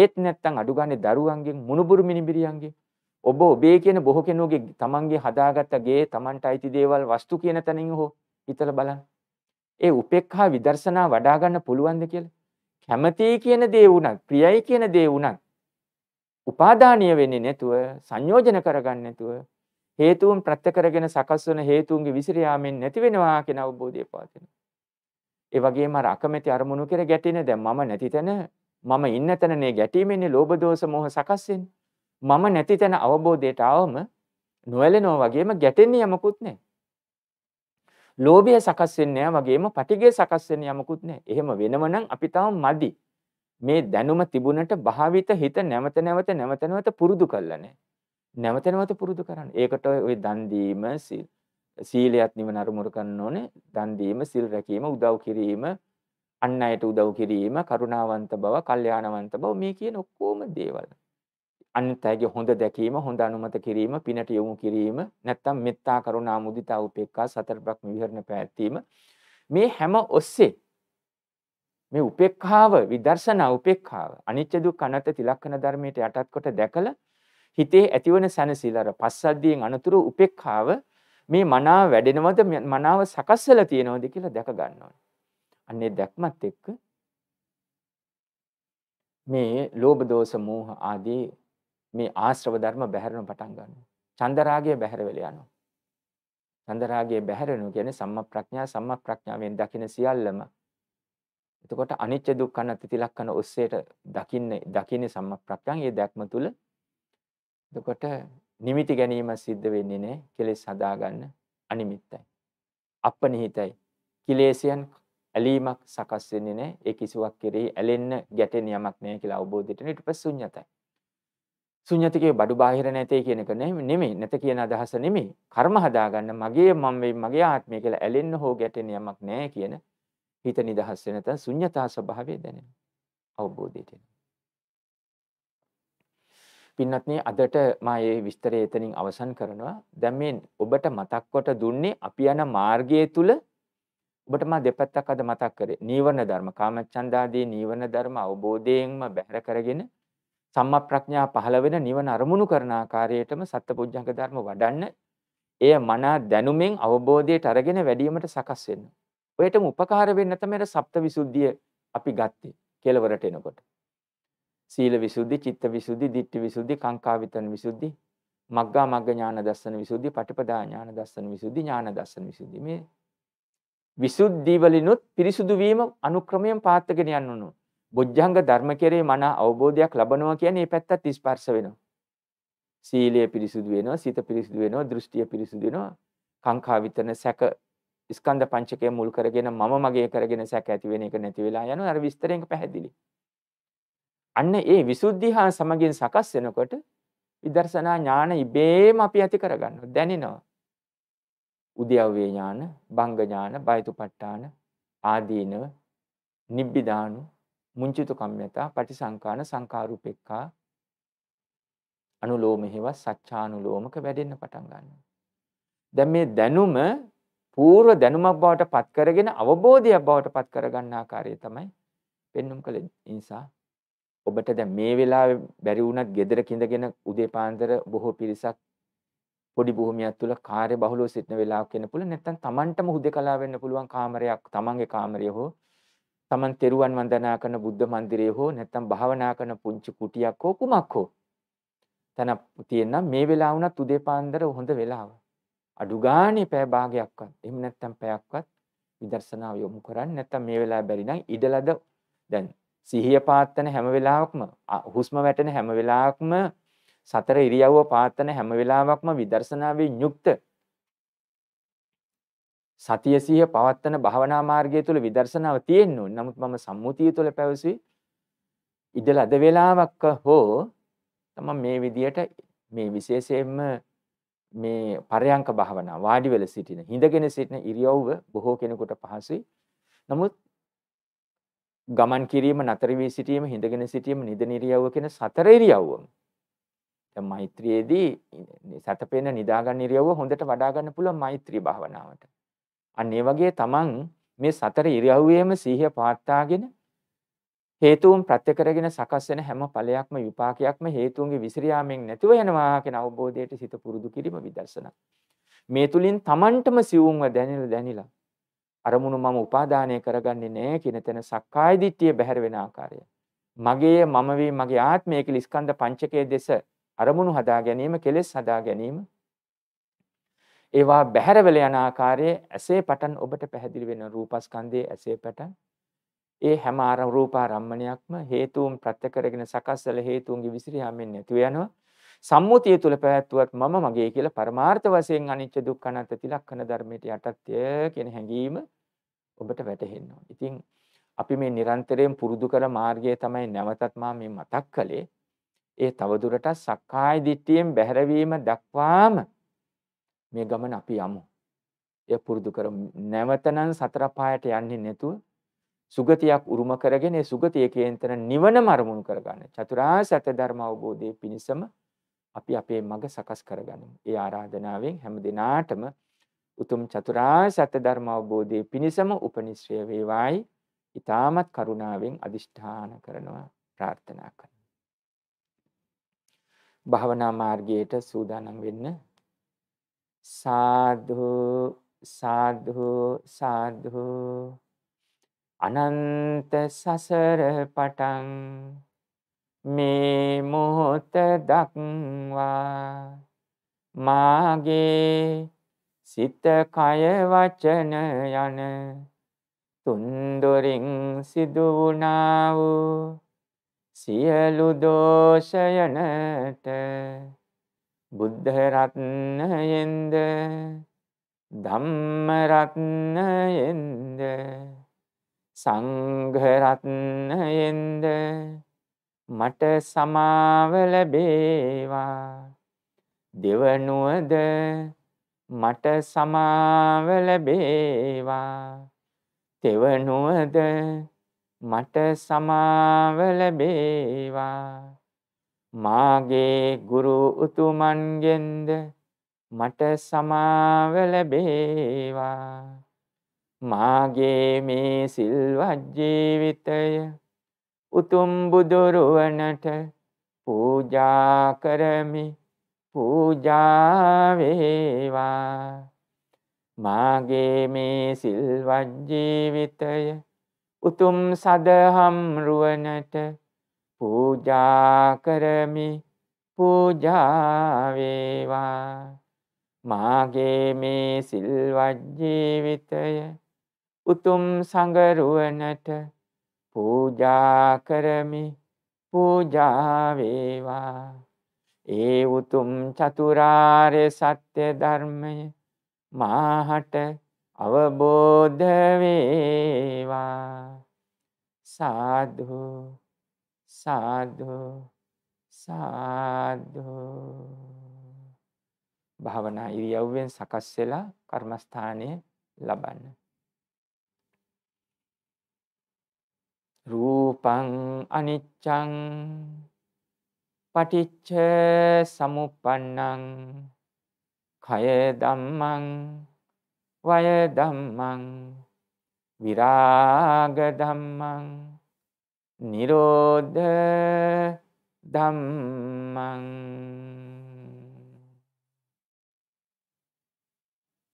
ඒත් නැත්තම් අඩු ගානේ දරුවන්ගෙන් මුණුබුරු මිනිබිරියන්ගෙන් ඔබ ඔබේ කියන බොහෝ කෙනෙකුගේ තමන්ගේ හදාගත්ත ගේ තමන්ට අයිති දේවල් වස්තු කියන තැනින් හෝ හිතලා බලන්න. ඒ උපේක්ඛා විදර්ශනා වඩා ගන්න පුළුවන්ද කියලා. කැමැතියි කියන දේ වුණත්, ප්‍රියයි කියන දේ වුණත්, උපාදානීය වෙන්නේ නැතුව, සංයෝජන කරගන්නේ නැතුව හේතුන් ප්‍රත්‍ය කරගෙන සකස් වන හේතුන්ගේ විසිර යාමෙන් නැති වෙනවා කියන අවබෝධය පවතින. ඒ වගේම අර අකමැති අරමුණු කෙර ගැටෙන දැන් මම නැති තැන මම ඉන්න තැන මේ ගැටීමේනේ ලෝභ දෝෂ මෝහ සකස් වෙන්නේ. මම නැති තැන අවබෝධයට ආවම නොඇලෙනවා වගේම ගැටෙන්නේ යමකුත් නැහැ. ලෝභය සකස් වෙන්නේ නැහැ වගේම පටිගය සකස් වෙන්නේ යමකුත් නැහැ. එහෙම වෙනවනම් අපි තාම මදි. මේ දැනුම තිබුණට භාවිත හිත නැවත නැවත නැවත නැවත පුරුදු කළා නැහැ. නැවත නැවත පුරුදු කරන්න. ඒකට ওই දන් දීම සීලයත් නිවන අරමුණු කරන්න ඕනේ. දන් දීම, සිල් රැකීම, උදව් කිරීම, අන් අයට උදව් කිරීම, කරුණාවන්ත බව, කල්යාණවන්ත බව මේ කියන ඔක්කොම දේවල්. අනිත් අයගේ හොඳ දැකීම, හොඳ අනුමත කිරීම, පිනට යොමු කිරීම, නැත්තම් මෙත්තා, කරුණා, මුදිතා, උපේක්ඛා, සතර බ්‍රහ්ම විහරණ පැවැත්වීම මේ හැම ඔස්සේ මේ උපේක්ඛාව, විදර්ශනා උපේක්ඛාව, අනිච්ච දුක්ඛ අනාත්ම තිලක්කන ධර්මයට යටත් කොට දැකලා හිතේ ඇතිවන සැනසීම අර පස්සද්ධියෙන් අනතුරු උපේක්ඛාව මේ මනාව වැඩෙනවද මනාව සකස් වෙලා තියෙනවද කියලා දැක ගන්න ඕනේ. අන්නේ දැක්මත් එක්ක මේ ලෝභ දෝෂ මෝහ ආදී මේ ආශ්‍රව ධර්ම බැහැරෙන පටන් ගන්නවා. චන්දරාගය බැහැර වෙලා යනවා. චන්දරාගය බැහැරෙනු කියන්නේ සම්මා ප්‍රඥා සම්මා ප්‍රඥාවෙන් දකින සියල්ලම එතකොට අනිච්ච දුක්ඛ අනාත්ම තිලක්කන ඔස්සේට දකින්නේ දකින්නේ සම්මා ප්‍රඥාන්. ඒ දැක්ම තුල එතකොට නිමිති ගැනීම සිද්ධ වෙන්නේ නැහැ. කෙලෙස් හදාගන්න අනිමිත්තයි. අපනිහිතයි. කිලේශයන් ඇලීමක් සකස් වෙන්නේ නැහැ. ඒ කිසිවක් කෙරෙහි ඇලෙන්න ගැටෙන යමක් නැහැ කියලා අවබෝධයට ඊට පස්සේ ශුන්‍යතයි. ශුන්‍යතිකේ බඩු බාහිර නැතේ කියන එක නෙමෙයි. නැත කියන අදහස නෙමෙයි. කර්ම හදාගන්න මගේ මම වෙයි මගේ ආත්මය කියලා ඇලෙන්න හෝ ගැටෙන යමක් නැහැ කියන හිත නිදහස් වෙනත ශුන්‍යතා ස්වභාවය දැනෙනවා. අවබෝධයට එනවා. පින්වත්නි අදට මා මේ විස්තරය එතනින් අවසන් කරනවා. දැන් මේ ඔබට මතක් කොට දුන්නේ අපි යන මාර්ගය තුල ඔබට මා දෙපැත්තක් අද මතක් කරේ. නීවරණ ධර්ම, කාමච්ඡන්දාදී නීවරණ ධර්ම අවබෝධයෙන්ම බැහැර කරගෙන සම්මා ප්‍රඥා පහළ වෙන නිවන අරමුණු කරන ආකාරයටම සත්පුජ්ජංග ධර්ම වඩන්න එය මනා දැනුමෙන් අවබෝධයට අරගෙන වැඩිවීමට සකස් වෙන්න. ඔයටම උපකාර වෙන්න තමයි සප්තවිසුද්ධිය අපි ගත්තේ කෙලවරට එනකොට. සීල විසුද්ධි, චිත්ත විසුද්ධි, ditthi විසුද්ධි, කාංකා විතරණ විසුද්ධි, මග්ගා මග්ග ඥාන දර්ශන විසුද්ධි, පටිපදා ඥාන දර්ශන විසුද්ධි, ඥාන දර්ශන විසුද්ධි. මේ විසුද්ධි වලිනුත් පිරිසුදු වීම අනුක්‍රමයෙන් පාත්කගෙන යන්නු. බොජ්ජංග ධර්ම කෙරේ මන අවබෝධයක් ලබනවා කියන්නේ මේ පැත්තත් ස්පර්ශ වෙනවා. සීලය පිරිසුදු වෙනවා, සිත පිරිසුදු වෙනවා, දෘෂ්ටිය පිරිසුදු වෙනවා, කාංකා විතරණ සැක ස්කන්ධ පංචකය මුල් කරගෙන මම මගේ කරගෙන සැක ඇති වෙන එක නැති වෙලා යනවා. අර විස්තරයෙන් පැහැදිලි. අන්න ඒ විසුද්ධි හා සමගින් සකස් වෙනකොට විදර්ශනා ඥාන ඉබේම අපි ඇති කරගන්නවා දැනෙනවා උද්‍යව්වේ ඥාන භංග ඥාන බයතුපට්ඨාන ආදීනව නිබ්බිදානු මුංචිතු කම්මතා පටිසංකාන සංකාරූපෙක්කා අනුලෝම හේවත් සච්ඡානුලෝමක වැඩෙන්න පටන් ගන්නවා දැන් මේ දැනුම පූර්ව දැනුමක් බවට පත් කරගෙන අවබෝධයක් බවට පත් කරගන්න ආකාරය තමයි පෙන්눔 කළ නිසා ඔබට දැන් මේ වෙලාවේ බැරි වුණත් gedara කිඳගෙන උදේ පාන්දර බොහෝ පිරිසක් පොඩි භූමියක් තුල කාර්ය බහුලව සිටින වෙලාවක් වෙන්න පුළුවන් නැත්නම් Tamanටම හුදකලා වෙන්න පුළුවන් කාමරයක් Tamanගේ කාමරය හෝ Taman තෙරුවන් වන්දනා කරන බුද්ධ මන්දිරය හෝ නැත්නම් භාවනා කරන පුංචි කුටියක් හෝ කුමක් හෝ තැන තියෙනවා මේ වෙලාව වුණත් උදේ පාන්දර හොඳ වෙලාව අඩු ගානේ පැය භාගයක්වත් එහෙම නැත්නම් පැයක්වත් විදර්ශනාව යොමු කරන්නේ නැත්නම් මේ වෙලාව බැරි නම් ඉඩලද දැන් සිහිය පාත්තන හැම වෙලාවක්ම හුස්ම වැටෙන හැම වෙලාවක්ම සතර ඉරියව්ව පාත්තන හැම වෙලාවක්ම විදර්ශනාවෙන් යුක්ත සතිය සිහිය පවත්තන භවනා මාර්ගය තුල විදර්ශනාව තියෙන්න ඕනේ. නමුත් මම සම්මුතිය තුල පැවසුවේ ඉඳලා අද වෙලාවක හෝ තමයි මේ විදියට මේ විශේෂයෙන්ම මේ පරයන්ක භාවනා වාඩි වෙලා සිටින හිඳගෙන සිටින ඉරියව්ව බොහෝ කෙනෙකුට පහසුයි. නමුත් ගමන් කිරීම නතර වී සිටීම හිඳගෙන සිටීම නිදනිරියව්ව කෙන සතර ඉරියව්වම. මෛත්‍රයේදී සැතපෙන නිදාගන්න ඉරියව්ව හොඳට වඩාගන්න පුළුව මෛත්‍රී භාවනාවට. අන්න ඒ වගේ තමන් මේ සතර ඉරියව්වේම සීහය පාත්තාගෙන හේතුවම් ප්‍රත්‍යකරගෙන සකස් වෙන හැම ඵලයක්ම විපාකයක්ම හේතුන්ගේ විසිරියාමෙන් නැතිව යනවා කියන අවබෝධයට සිත පුරුදු කිරීම විදර්ශනා. මේ තුලින් තමන්ටම සිවුම්ව දැනෙලා දැනිලා අරමුණු මම උපාදානය කරගන්නේ නෑ කියන තැන සක්කාය දිට්ඨිය බැහැර වෙන ආකාරය. මගේ මම වේ මගේ ආත්මය කියලා ස්කන්ධ පංචකයේ දෙස අරමුණු හදා ගැනීම කෙලෙස් හදා ගැනීම ඒවා බැහැර වෙල යන ආකාරයේ ඇසේ පටන් ඔබට පැහැදිලි වෙන රූපස්කන්ධයේ ඇසේ පටන් ඒ හැම ආර රූපාරම්මණයක්ම හේතුන් ප්‍රත්‍ය කරගෙන සකස් වෙල හේතුන්ගේ විසිරියාමෙන් නැතුව යනවා. සම්මුතිය තුල පැවැත්වුවත් මම මගේ කියලා පරමාර්ථ වශයෙන් අනිච්ච දුක්ඛ අනාත්ම තිලක්කන ධර්මයට යටත්ය කියන හැඟීම ඔබට වැටහෙන්න ඉතින් අපි මේ නිරන්තරයෙන් පුරුදු කළ මාර්ගය තමයි නැවතත් මා මේ මතක් කළේ ඒ තවදුරටත් සක්කාය දිට්ඨියෙන් බැහැරවීම දක්වාම මේ ගමන අපි යමු. එය පුරුදු කරමු. නැවතනම් සතර පායට යන්නේ නැතුව සුගතියක් උරුම කරගෙන ඒ සුගතියේ කේන්තර නිවනම අරමුණු කරගන්න. චතුරාර්ය සත්‍ය ධර්ම අවබෝධයේ පිණසම අපි අපේ මඟ සකස් කරගනිමු. ඒ ආරාධනාවෙන් හැම දිනාටම උතුම් චතුරාර්ය සත්‍ය ධර්ම අවබෝධයේ පිණසම උපනිශ්‍රය වේවායි ඊ타මත් කරුණාවෙන් අදිෂ්ඨාන කරනවා ප්‍රාර්ථනා කරනවා. භාවනා මාර්ගයට සූදානම් වෙන්න සාදු සාදු සාදු අනන්ත සසර පටන් මේ මොහොත දක්වා මාගේ සිත කය වචන යන තුන්දොරින් සිදු වුණා වූ සියලු දෝෂයනට බුද්ධ රත්නයෙන්ද ධම්ම රත්නයෙන්ද සංඝ රත්නයෙන්ද මට සමාව ලැබේවා දෙවනුවද මට සමාව ලැබේවා තෙවනුවද මට සමාව ලැබේවා මාගේ ගුරු උතුමන්ගෙන්ද මට සමාව ලැබේවා මාගේ මේ සිල්වත් ජීවිතය උතුම් බුදුරුවනට පූජා කරමි පූජා වේවා මාගේ මේ සිල්වත් ජීවිතය උතුම් සදහම් රුවනට පූජා කරමි පූජා වේවා මාගේ මේ සිල්වත් ජීවිතය උතුම් සංඝ රුවනට පූජා කරමි පූජා වේවා ඒ උතුම් චතුරාර්ය සත්‍ය ධර්මය මාහට අවබෝධ වේවා සාදු සාදු සාදු භාවනා ඉරියව්වෙන් සකස් වෙලා කර්මස්ථානය ලබන්න රූපං අනිච්චං පටිච්ච සමුප්පන්නං කය ධම්මං වය ධම්මං විරාග ධම්මං නිරෝධ ධම්මං